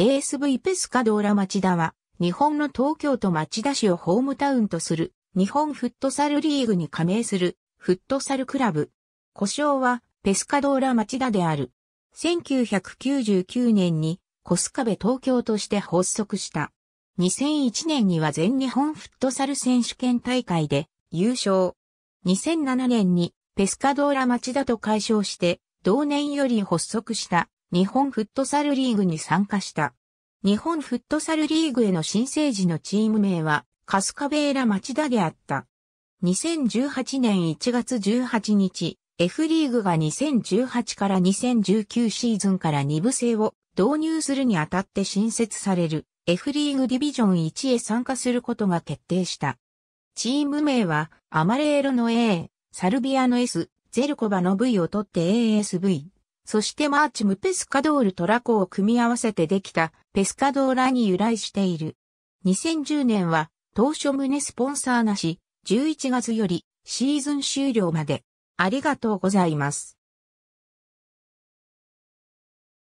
ASV ペスカドーラ町田は、日本の東京都町田市をホームタウンとする、日本フットサルリーグに加盟する、フットサルクラブ。故障は、ペスカドーラ町田である。1999年に、コスカベ東京として発足した。2001年には全日本フットサル選手権大会で、優勝。2007年に、ペスカドーラ町田と解消して、同年より発足した日本フットサルリーグに参加した。日本フットサルリーグへの新生時のチーム名は、カスカベーラ町田であった。2018年1月18日、F リーグが2018から2019シーズンから2部制を導入するにあたって新設される F リーグディビジョン1へ参加することが決定した。チーム名はアマレーロの A、サルビアの S、ゼルコバの V を取って ASV。そしてマーチムペスカドールトラコを組み合わせてできたペスカドーラに由来している。2010年は当初胸スポンサーなし、11月よりシーズン終了まで。ありがとうございます。